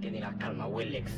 Tiene la calma, Willex.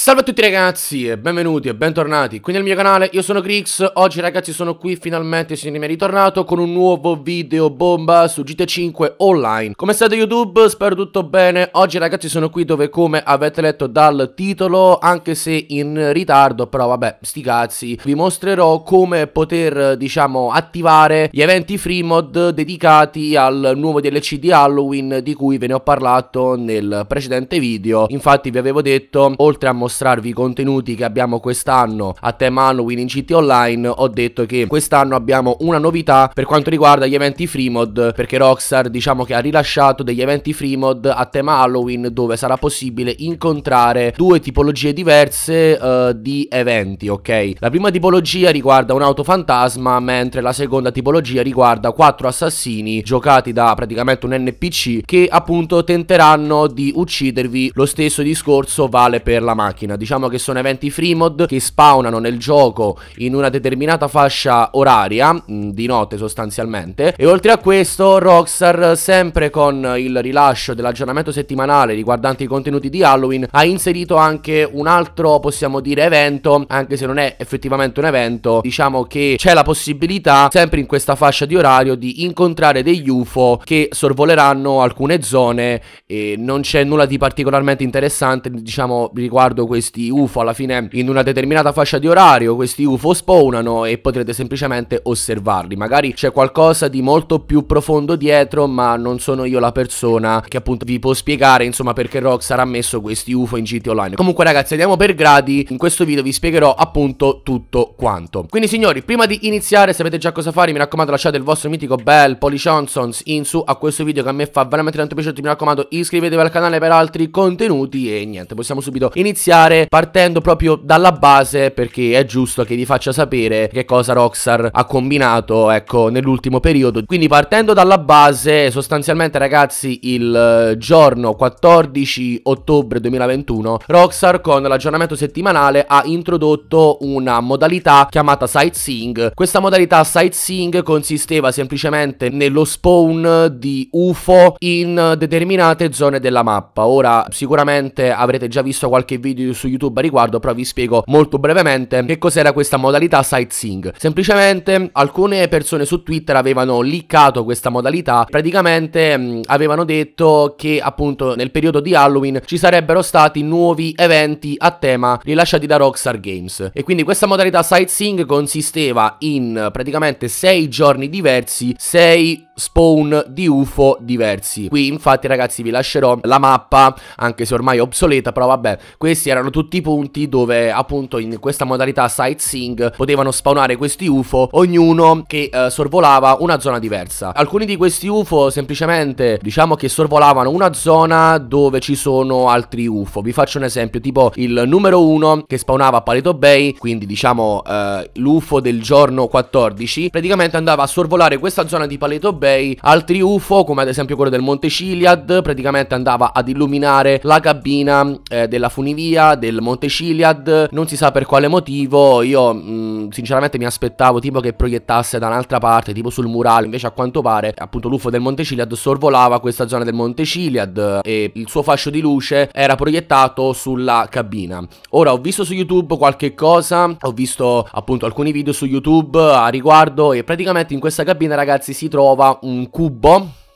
Salve a tutti ragazzi e benvenuti e bentornati qui nel mio canale, io sono Grix, oggi ragazzi sono qui finalmente, signori miei, ritornato con un nuovo video bomba su GT5 Online Come state YouTube? Spero tutto bene, oggi ragazzi sono qui dove come avete letto dal titolo, anche se in ritardo, però vabbè, sti cazzi Vi mostrerò come poter, diciamo, attivare gli eventi free mod dedicati al nuovo DLC di Halloween di cui ve ne ho parlato nel precedente video Infatti vi avevo detto, oltre a mostrare mostrarvi i contenuti che abbiamo quest'anno a tema Halloween in GT Online, ho detto che quest'anno abbiamo una novità per quanto riguarda gli eventi free mod, perché Rockstar diciamo che ha rilasciato degli eventi free mod a tema Halloween dove sarà possibile incontrare due tipologie diverse uh, di eventi, ok? La prima tipologia riguarda un'auto fantasma, mentre la seconda tipologia riguarda quattro assassini giocati da praticamente un NPC che appunto tenteranno di uccidervi. Lo stesso discorso vale per la macchina macchina. Diciamo che sono eventi free mod che spawnano nel gioco in una determinata fascia oraria, mm, di notte sostanzialmente. E oltre a questo, Rockstar, sempre con il rilascio dell'aggiornamento settimanale riguardante i contenuti di Halloween, ha inserito anche un altro, possiamo dire, evento, anche se non è effettivamente un evento, diciamo che c'è la possibilità, sempre in questa fascia di orario, di incontrare degli UFO che sorvoleranno alcune zone e non c'è nulla di particolarmente interessante, diciamo, riguardo questi UFO alla fine in una determinata fascia di orario, questi UFO spawnano e potrete semplicemente osservarli. Magari c'è qualcosa di molto più profondo dietro, ma non sono io la persona che appunto vi può spiegare insomma perché Rockstar ha messo questi UFO in GT Online. Comunque ragazzi andiamo per gradi, in questo video vi spiegherò appunto tutto quanto. Quindi signori, prima di iniziare, sapete già cosa fare, mi raccomando lasciate il vostro mitico bel Polly Johnsons in su a questo video che a me fa veramente tanto piacere, mi raccomando iscrivetevi al canale per altri contenuti e niente, possiamo subito iniziare iniziare partendo proprio dalla base perché è giusto che vi faccia sapere che cosa Rockstar ha combinato ecco nell'ultimo periodo quindi partendo dalla base sostanzialmente ragazzi il eh, giorno 14 ottobre 2021 Rockstar con l'aggiornamento settimanale ha introdotto una modalità chiamata sightseeing questa modalità sightseeing consisteva semplicemente nello spawn di UFO in determinate zone della mappa ora sicuramente avrete già visto qualche video video su YouTube a riguardo, però vi spiego molto brevemente che cos'era questa modalità sightseeing. Semplicemente alcune persone su Twitter avevano leakato questa modalità, praticamente mh, mm, avevano detto che appunto nel periodo di Halloween ci sarebbero stati nuovi eventi a tema rilasciati da Rockstar Games. E quindi questa modalità sightseeing consisteva in praticamente 6 giorni diversi, 6 spawn di UFO diversi. Qui infatti ragazzi vi lascerò la mappa, anche se ormai obsoleta, però vabbè, questi erano tutti i punti dove appunto in questa modalità sightseeing potevano spawnare questi UFO, ognuno che eh, sorvolava una zona diversa. Alcuni di questi UFO semplicemente diciamo che sorvolavano una zona dove ci sono altri UFO. Vi faccio un esempio, tipo il numero 1 che spawnava a Paleto Bay, quindi diciamo eh, l'UFO del giorno 14, praticamente andava a sorvolare questa zona di Paleto Bay europei. Altri UFO, come ad esempio quello del Monte Ciliad, praticamente andava ad illuminare la cabina eh, della funivia del Monte Ciliad. Non si sa per quale motivo. Io, mh, mm, sinceramente, mi aspettavo tipo che proiettasse da un'altra parte, tipo sul murale. Invece, a quanto pare, appunto, l'UFO del Monte Ciliad sorvolava questa zona del Monte Ciliad e il suo fascio di luce era proiettato sulla cabina. Ora, ho visto su YouTube qualche cosa, ho visto appunto alcuni video su YouTube a riguardo e praticamente in questa cabina, ragazzi, si trova Unë ku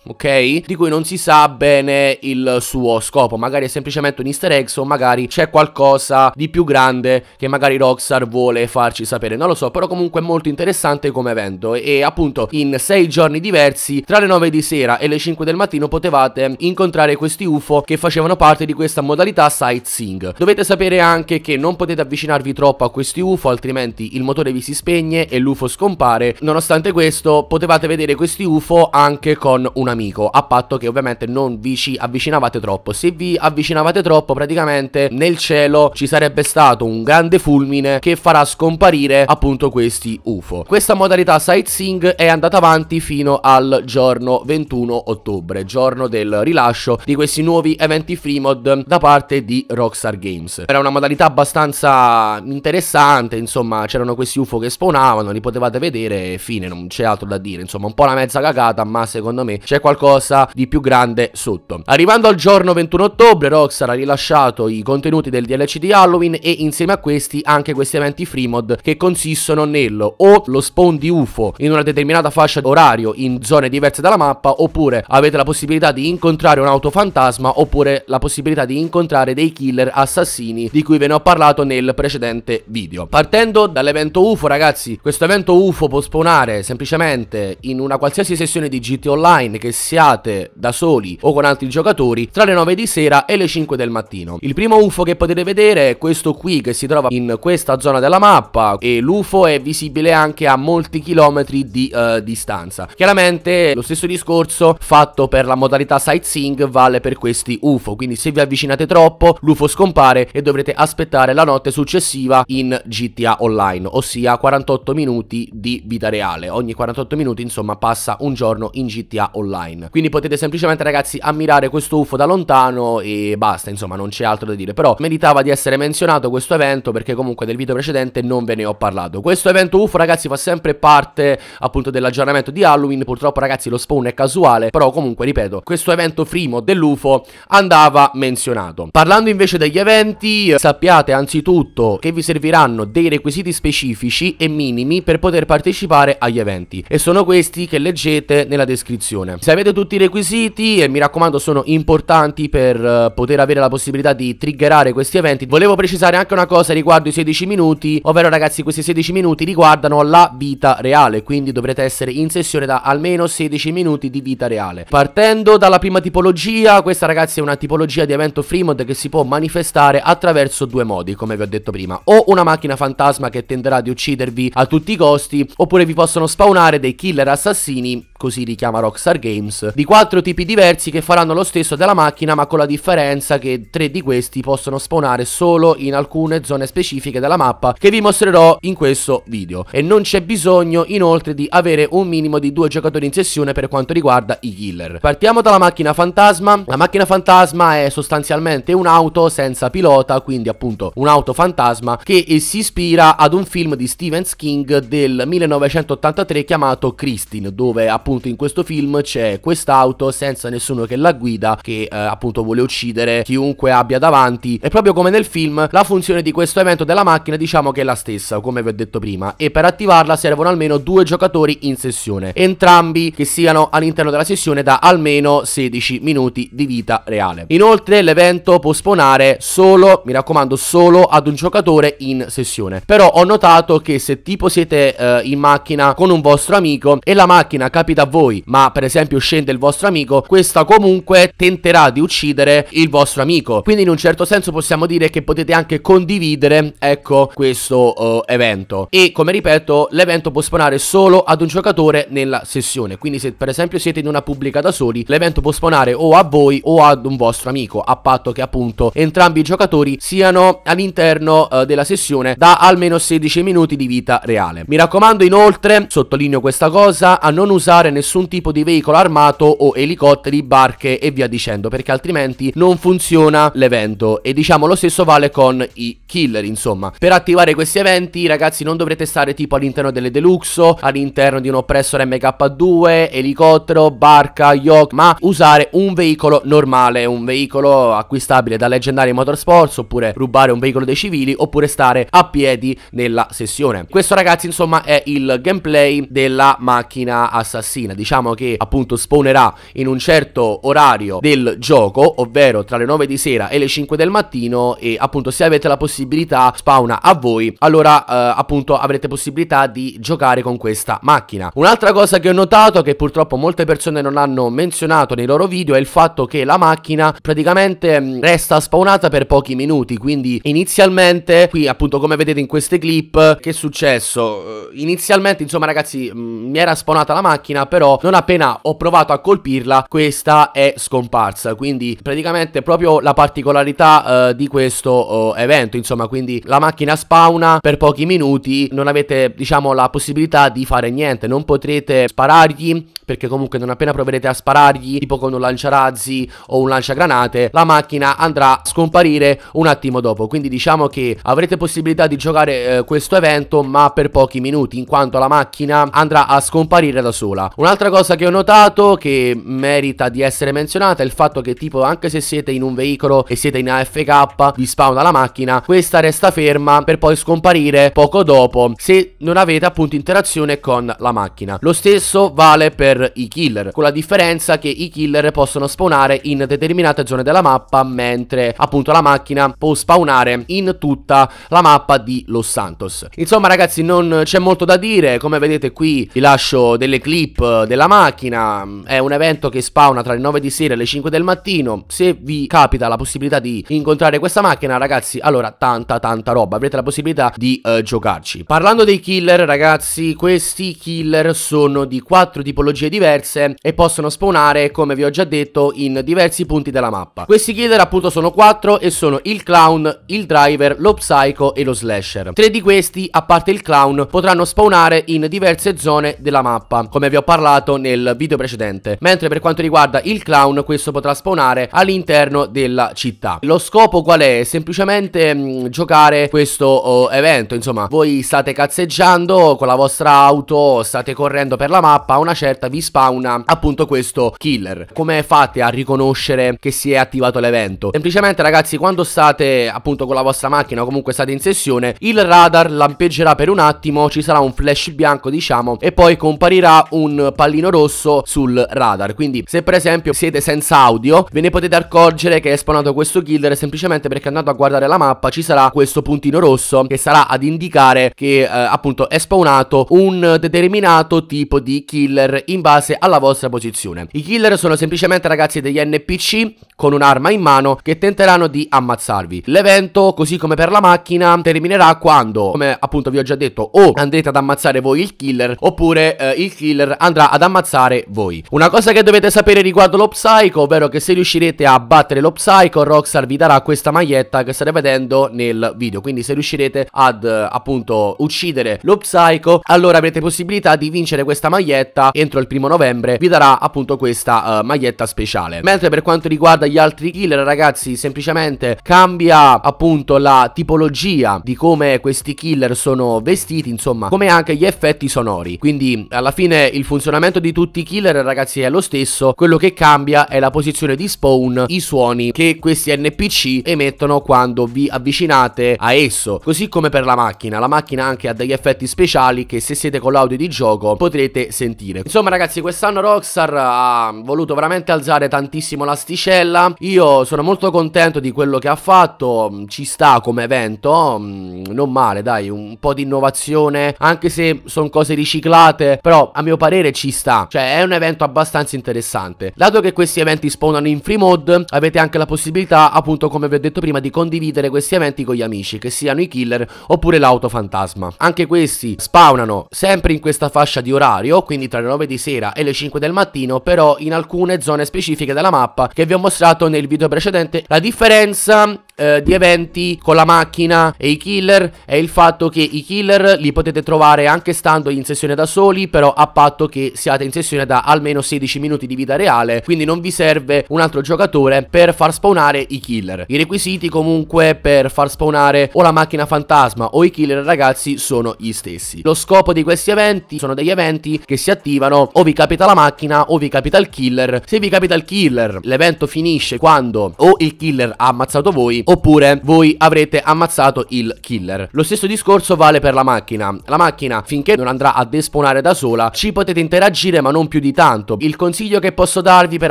ok? Di cui non si sa bene il suo scopo, magari è semplicemente un easter egg o magari c'è qualcosa di più grande che magari Rockstar vuole farci sapere, non lo so, però comunque è molto interessante come evento e appunto in sei giorni diversi, tra le 9 di sera e le 5 del mattino potevate incontrare questi UFO che facevano parte di questa modalità sightseeing. Dovete sapere anche che non potete avvicinarvi troppo a questi UFO, altrimenti il motore vi si spegne e l'UFO scompare. Nonostante questo, potevate vedere questi UFO anche con una amico, a patto che ovviamente non vi ci avvicinavate troppo. Se vi avvicinavate troppo, praticamente nel cielo ci sarebbe stato un grande fulmine che farà scomparire appunto questi UFO. Questa modalità sightseeing è andata avanti fino al giorno 21 ottobre, giorno del rilascio di questi nuovi eventi free mod da parte di Rockstar Games. Era una modalità abbastanza interessante, insomma, c'erano questi UFO che spawnavano, li potevate vedere fine, non c'è altro da dire, insomma, un po' la mezza cagata, ma secondo me c'è qualcosa di più grande sotto. Arrivando al giorno 21 ottobre, Rockstar ha rilasciato i contenuti del DLC di Halloween e insieme a questi anche questi eventi free mod che consistono nel o lo spawn di UFO in una determinata fascia orario in zone diverse dalla mappa oppure avete la possibilità di incontrare un'auto fantasma oppure la possibilità di incontrare dei killer assassini di cui ve ne ho parlato nel precedente video. Partendo dall'evento UFO ragazzi, questo evento UFO può spawnare semplicemente in una qualsiasi sessione di GT Online che siate da soli o con altri giocatori tra le 9 di sera e le 5 del mattino. Il primo UFO che potete vedere è questo qui che si trova in questa zona della mappa e l'UFO è visibile anche a molti chilometri di uh, distanza. Chiaramente lo stesso discorso fatto per la modalità sightseeing vale per questi UFO, quindi se vi avvicinate troppo l'UFO scompare e dovrete aspettare la notte successiva in GTA Online, ossia 48 minuti di vita reale. Ogni 48 minuti insomma passa un giorno in GTA Online online. Quindi potete semplicemente ragazzi ammirare questo UFO da lontano e basta, insomma non c'è altro da dire. Però meritava di essere menzionato questo evento perché comunque del video precedente non ve ne ho parlato. Questo evento UFO ragazzi fa sempre parte appunto dell'aggiornamento di Halloween, purtroppo ragazzi lo spawn è casuale, però comunque ripeto, questo evento primo dell'UFO andava menzionato. Parlando invece degli eventi, sappiate anzitutto che vi serviranno dei requisiti specifici e minimi per poter partecipare agli eventi e sono questi che leggete nella descrizione. Se cioè, avete tutti i requisiti e mi raccomando sono importanti per uh, poter avere la possibilità di triggerare questi eventi Volevo precisare anche una cosa riguardo i 16 minuti Ovvero ragazzi questi 16 minuti riguardano la vita reale Quindi dovrete essere in sessione da almeno 16 minuti di vita reale Partendo dalla prima tipologia Questa ragazzi è una tipologia di evento free mod che si può manifestare attraverso due modi come vi ho detto prima O una macchina fantasma che tenderà di uccidervi a tutti i costi Oppure vi possono spawnare dei killer assassini Così richiama Rockstar Games Games, di quattro tipi diversi che faranno lo stesso della macchina ma con la differenza che tre di questi possono spawnare solo in alcune zone specifiche della mappa che vi mostrerò in questo video e non c'è bisogno inoltre di avere un minimo di due giocatori in sessione per quanto riguarda i killer. Partiamo dalla macchina fantasma, la macchina fantasma è sostanzialmente un'auto senza pilota quindi appunto un'auto fantasma che eh, si ispira ad un film di Stevens King del 1983 chiamato Christine dove appunto in questo film c'è c'è quest'auto senza nessuno che la guida che eh, appunto vuole uccidere chiunque abbia davanti e proprio come nel film la funzione di questo evento della macchina diciamo che è la stessa come vi ho detto prima e per attivarla servono almeno due giocatori in sessione entrambi che siano all'interno della sessione da almeno 16 minuti di vita reale inoltre l'evento può spawnare solo mi raccomando solo ad un giocatore in sessione però ho notato che se tipo siete eh, in macchina con un vostro amico e la macchina capita a voi ma per esempio esempio scende il vostro amico, questa comunque tenterà di uccidere il vostro amico. Quindi in un certo senso possiamo dire che potete anche condividere, ecco, questo uh, evento. E come ripeto, l'evento può spawnare solo ad un giocatore nella sessione. Quindi se per esempio siete in una pubblica da soli, l'evento può spawnare o a voi o ad un vostro amico, a patto che appunto entrambi i giocatori siano all'interno uh, della sessione da almeno 16 minuti di vita reale. Mi raccomando inoltre, sottolineo questa cosa, a non usare nessun tipo di veicolo armato o elicotteri, barche e via dicendo, perché altrimenti non funziona l'evento. E diciamo lo stesso vale con i killer, insomma. Per attivare questi eventi, ragazzi, non dovrete stare tipo all'interno delle deluxe, all'interno di un oppressor MK2, elicottero, barca, yacht, ma usare un veicolo normale, un veicolo acquistabile da leggendari motorsports, oppure rubare un veicolo dei civili, oppure stare a piedi nella sessione. Questo, ragazzi, insomma, è il gameplay della macchina assassina. Diciamo che appunto appunto spawnerà in un certo orario del gioco, ovvero tra le 9 di sera e le 5 del mattino e appunto se avete la possibilità spawna a voi, allora eh, appunto avrete possibilità di giocare con questa macchina. Un'altra cosa che ho notato che purtroppo molte persone non hanno menzionato nei loro video è il fatto che la macchina praticamente mm, resta spawnata per pochi minuti, quindi inizialmente qui appunto come vedete in queste clip che è successo? Eh, inizialmente insomma ragazzi mh, mm, mi era spawnata la macchina però non appena ho provato a colpirla, questa è scomparsa. Quindi praticamente proprio la particolarità eh, di questo eh, evento, insomma, quindi la macchina spawna per pochi minuti, non avete diciamo la possibilità di fare niente, non potrete sparargli perché comunque non appena proverete a sparargli, tipo con un lanciarazzi o un lanciagranate, la macchina andrà a scomparire un attimo dopo. Quindi diciamo che avrete possibilità di giocare eh, questo evento, ma per pochi minuti, in quanto la macchina andrà a scomparire da sola. Un'altra cosa che ho notato che merita di essere menzionata è il fatto che tipo anche se siete in un veicolo e siete in AFK, vi spawna la macchina, questa resta ferma per poi scomparire poco dopo se non avete appunto interazione con la macchina. Lo stesso vale per i killer, con la differenza che i killer possono spawnare in determinate zone della mappa, mentre appunto la macchina può spawnare in tutta la mappa di Los Santos. Insomma ragazzi non c'è molto da dire, come vedete qui vi lascio delle clip eh, della macchina, è un evento che spawna tra le 9 di sera e le 5 del mattino, se vi capita la possibilità di incontrare questa macchina ragazzi, allora tanta tanta roba, avrete la possibilità di eh, giocarci. Parlando dei killer ragazzi, questi killer sono di quattro tipologie tipologie diverse e possono spawnare, come vi ho già detto, in diversi punti della mappa. Questi killer appunto sono quattro e sono il clown, il driver, lo psycho e lo slasher. Tre di questi, a parte il clown, potranno spawnare in diverse zone della mappa, come vi ho parlato nel video precedente. Mentre per quanto riguarda il clown, questo potrà spawnare all'interno della città. Lo scopo qual è? Semplicemente mh, mm, giocare questo oh, evento, insomma, voi state cazzeggiando con la vostra auto, state correndo per la mappa, a una certa vi spawna appunto questo killer. Come fate a riconoscere che si è attivato l'evento? Semplicemente ragazzi quando state appunto con la vostra macchina o comunque state in sessione il radar lampeggerà per un attimo, ci sarà un flash bianco diciamo e poi comparirà un pallino rosso sul radar. Quindi se per esempio siete senza audio ve ne potete accorgere che è spawnato questo killer semplicemente perché andando a guardare la mappa ci sarà questo puntino rosso che sarà ad indicare che eh, appunto è spawnato un determinato tipo di killer in base alla vostra posizione. I killer sono semplicemente ragazzi degli NPC con un'arma in mano che tenteranno di ammazzarvi. L'evento, così come per la macchina, terminerà quando, come appunto vi ho già detto, o andrete ad ammazzare voi il killer oppure eh, il killer andrà ad ammazzare voi. Una cosa che dovete sapere riguardo lo Psycho, ovvero che se riuscirete a battere lo Psycho, Rockstar vi darà questa maglietta che state vedendo nel video. Quindi se riuscirete ad eh, appunto uccidere lo Psycho, allora avrete possibilità di vincere questa maglietta entro il primo novembre vi darà appunto questa uh, maglietta speciale mentre per quanto riguarda gli altri killer ragazzi semplicemente cambia appunto la tipologia di come questi killer sono vestiti insomma come anche gli effetti sonori quindi alla fine il funzionamento di tutti i killer ragazzi è lo stesso quello che cambia è la posizione di spawn i suoni che questi NPC emettono quando vi avvicinate a esso così come per la macchina la macchina anche ha degli effetti speciali che se siete con l'audio di gioco potrete sentire insomma ragazzi ragazzi quest'anno Rockstar ha voluto veramente alzare tantissimo l'asticella Io sono molto contento di quello che ha fatto Ci sta come evento mm, Non male dai un po' di innovazione Anche se sono cose riciclate Però a mio parere ci sta Cioè è un evento abbastanza interessante Dato che questi eventi spawnano in free mode Avete anche la possibilità appunto come vi ho detto prima Di condividere questi eventi con gli amici Che siano i killer oppure l'autofantasma Anche questi spawnano sempre in questa fascia di orario Quindi tra le 9 e le 16 sera e le 5 del mattino, però in alcune zone specifiche della mappa che vi ho mostrato nel video precedente. La differenza eh, di eventi con la macchina e i killer è il fatto che i killer li potete trovare anche stando in sessione da soli, però a patto che siate in sessione da almeno 16 minuti di vita reale, quindi non vi serve un altro giocatore per far spawnare i killer. I requisiti comunque per far spawnare o la macchina fantasma o i killer ragazzi sono gli stessi. Lo scopo di questi eventi sono degli eventi che si attivano o vi capita la macchina o vi capita il killer. Se vi capita il killer, l'evento finisce quando o il killer ha ammazzato voi o oppure voi avrete ammazzato il killer. Lo stesso discorso vale per la macchina. La macchina finché non andrà a esponare da sola ci potete interagire ma non più di tanto. Il consiglio che posso darvi per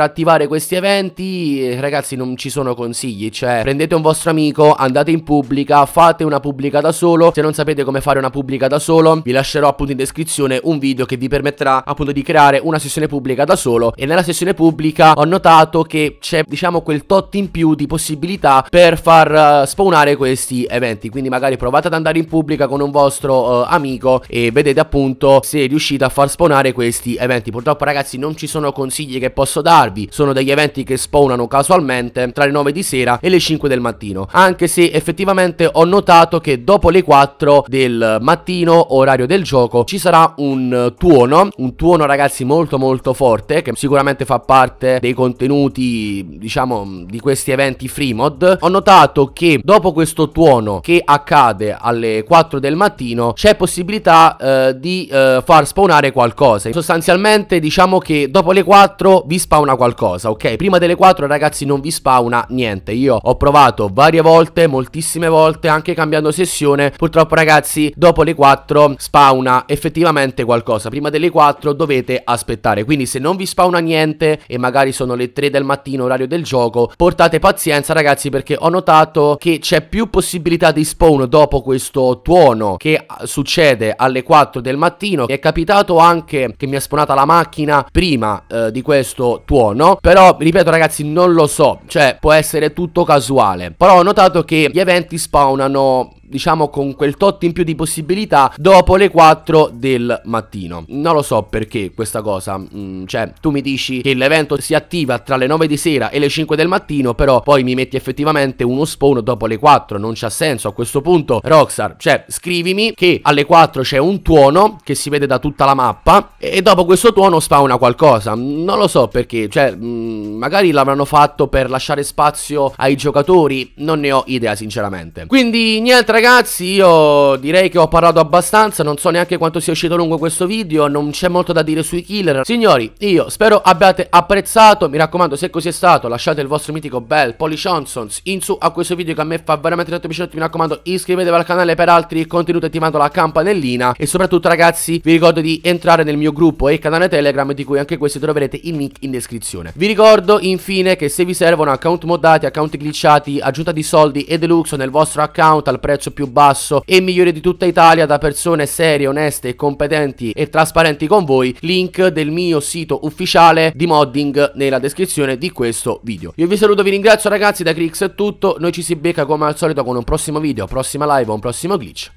attivare questi eventi, ragazzi non ci sono consigli, cioè prendete un vostro amico, andate in pubblica, fate una pubblica da solo. Se non sapete come fare una pubblica da solo vi lascerò appunto in descrizione un video che vi permetterà appunto di creare una sessione pubblica da solo e nella sessione pubblica ho notato che c'è diciamo quel tot in più di possibilità per far eh, spawnare questi eventi quindi magari provate ad andare in pubblica con un vostro eh, amico e vedete appunto se riuscite a far spawnare questi eventi purtroppo ragazzi non ci sono consigli che posso darvi sono degli eventi che spawnano casualmente tra le 9 di sera e le 5 del mattino anche se effettivamente ho notato che dopo le 4 del mattino orario del gioco ci sarà un eh, tuono un tuono ragazzi molto molto forte che sicuramente fa parte dei contenuti diciamo di questi eventi free mod ho notato notato che dopo questo tuono che accade alle 4 del mattino c'è possibilità eh, di eh, far spawnare qualcosa. Sostanzialmente diciamo che dopo le 4 vi spawna qualcosa, ok? Prima delle 4 ragazzi non vi spawna niente. Io ho provato varie volte, moltissime volte, anche cambiando sessione. Purtroppo ragazzi dopo le 4 spawna effettivamente qualcosa. Prima delle 4 dovete aspettare. Quindi se non vi spawna niente e magari sono le 3 del mattino orario del gioco, portate pazienza ragazzi perché ho notato notato che c'è più possibilità di spawn dopo questo tuono che eh, succede alle 4 del mattino. È capitato anche che mi è spawnata la macchina prima eh, di questo tuono. Però, ripeto ragazzi, non lo so. Cioè, può essere tutto casuale. Però ho notato che gli eventi spawnano diciamo con quel tot in più di possibilità dopo le 4 del mattino. Non lo so perché questa cosa, mh, mm, cioè tu mi dici che l'evento si attiva tra le 9 di sera e le 5 del mattino, però poi mi metti effettivamente uno spawn dopo le 4, non c'ha senso a questo punto. Roxar, cioè scrivimi che alle 4 c'è un tuono che si vede da tutta la mappa e dopo questo tuono spawna qualcosa. Non lo so perché, cioè mh, mm, magari l'avranno fatto per lasciare spazio ai giocatori, non ne ho idea sinceramente. Quindi niente ragazzi ragazzi io direi che ho parlato abbastanza Non so neanche quanto sia uscito lungo questo video Non c'è molto da dire sui killer Signori io spero abbiate apprezzato Mi raccomando se così è stato lasciate il vostro mitico bel Polly Johnsons in su a questo video che a me fa veramente tanto piacere Mi raccomando iscrivetevi al canale per altri contenuti attivando la campanellina E soprattutto ragazzi vi ricordo di entrare nel mio gruppo e canale Telegram Di cui anche questi troverete il link in descrizione Vi ricordo infine che se vi servono account moddati, account glitchati, aggiunta di soldi e deluxe nel vostro account al prezzo più basso e migliore di tutta Italia da persone serie, oneste, competenti e trasparenti con voi. Link del mio sito ufficiale di modding nella descrizione di questo video. Io vi saluto, vi ringrazio ragazzi, da Crix è tutto, noi ci si becca come al solito con un prossimo video, prossima live o un prossimo glitch.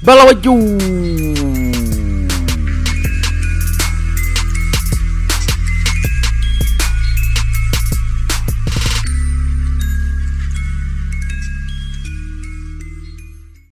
Bella voglio!